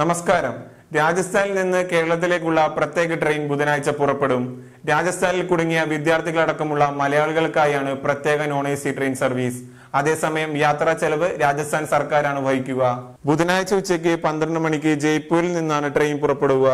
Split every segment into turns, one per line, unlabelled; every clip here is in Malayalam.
നമസ്കാരം രാജസ്ഥാനിൽ നിന്ന് കേരളത്തിലേക്കുള്ള പ്രത്യേക ട്രെയിൻ ബുധനാഴ്ച പുറപ്പെടും രാജസ്ഥാനിൽ കുടുങ്ങിയ വിദ്യാർത്ഥികളടക്കമുള്ള മലയാളികൾക്കായാണ് പ്രത്യേക non A C train service അതേസമയം യാത്രാ ചെലവ് രാജസ്ഥാൻ സർക്കാരാണ് വഹിക്കുക ബുധനാഴ്ച ഉച്ചയ്ക്ക് പന്ത്രണ്ട് മണിക്ക് ജയ്പൂരിൽ നിന്നാണ് ട്രെയിൻ പുറപ്പെടുക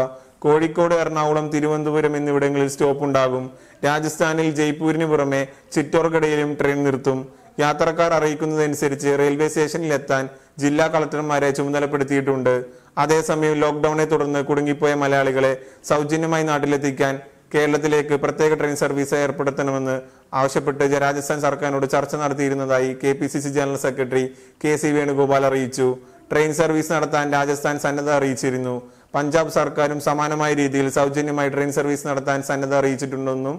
കോഴിക്കോട് എറണാകുളം തിരുവനന്തപുരം എന്നിവിടങ്ങളിൽ സ്റ്റോപ്പ് ഉണ്ടാകും രാജസ്ഥാനിൽ ജയ്പൂരിന് പുറമെ ചിറ്റോർഗഡയിലും ട്രെയിൻ നിർത്തും യാത്രക്കാർ അറിയിക്കുന്നതനുസരിച്ച് റെയിൽവേ സ്റ്റേഷനിലെത്താൻ ജില്ലാ കളക്ടർമാരെ ചുമതലപ്പെടുത്തിയിട്ടുണ്ട് അതേസമയം ലോക്ക്ഡൌണിനെ തുടർന്ന് കുടുങ്ങിപ്പോയ മലയാളികളെ സൗജന്യമായി നാട്ടിലെത്തിക്കാൻ കേരളത്തിലേക്ക് പ്രത്യേക ട്രെയിൻ സർവീസ് ഏർപ്പെടുത്തണമെന്ന് ആവശ്യപ്പെട്ട് രാജസ്ഥാൻ സർക്കാരിനോട് ചർച്ച നടത്തിയിരുന്നതായി K P C C general secretary K C Venugopal അറിയിച്ചു ട്രെയിൻ സർവീസ് നടത്താൻ രാജസ്ഥാൻ സന്നദ്ധ അറിയിച്ചിരുന്നു പഞ്ചാബ് സർക്കാരും സമാനമായ രീതിയിൽ സൗജന്യമായി ട്രെയിൻ സർവീസ് നടത്താൻ സന്നദ്ധ അറിയിച്ചിട്ടുണ്ടെന്നും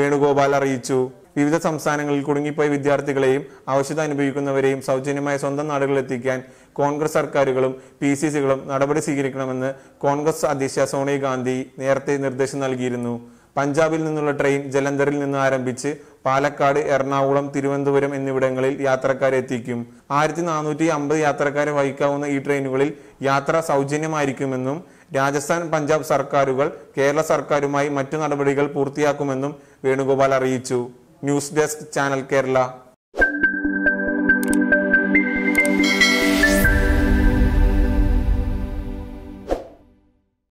വേണുഗോപാൽ അറിയിച്ചു വിവിധ സംസ്ഥാനങ്ങളിൽ കുടുങ്ങിപ്പോയ വിദ്യാർത്ഥികളെയും ആവശ്യത അനുഭവിക്കുന്നവരെയും സൗജന്യമായി സ്വന്തം നാടുകളിലെത്തിക്കാൻ കോൺഗ്രസ് സർക്കാരുകളും പി സി സികളും നടപടി സ്വീകരിക്കണമെന്ന് കോൺഗ്രസ് അധ്യക്ഷ സോണിയ ഗാന്ധി നേരത്തെ നിർദ്ദേശം നൽകിയിരുന്നു പഞ്ചാബിൽ നിന്നുള്ള ട്രെയിൻ ജലന്ധറിൽ നിന്ന് ആരംഭിച്ച് പാലക്കാട് എറണാകുളം തിരുവനന്തപുരം എന്നിവിടങ്ങളിൽ യാത്രക്കാരെ എത്തിക്കും ആയിരത്തി നാനൂറ്റി അമ്പത് യാത്രക്കാരെ വഹിക്കാവുന്ന ഈ ട്രെയിനുകളിൽ യാത്ര സൗജന്യമായിരിക്കുമെന്നും രാജസ്ഥാൻ പഞ്ചാബ് സർക്കാരുകൾ കേരള സർക്കാരുമായി മറ്റു നടപടികൾ പൂർത്തിയാക്കുമെന്നും വേണുഗോപാൽ അറിയിച്ചു News Desk Channel Kerala.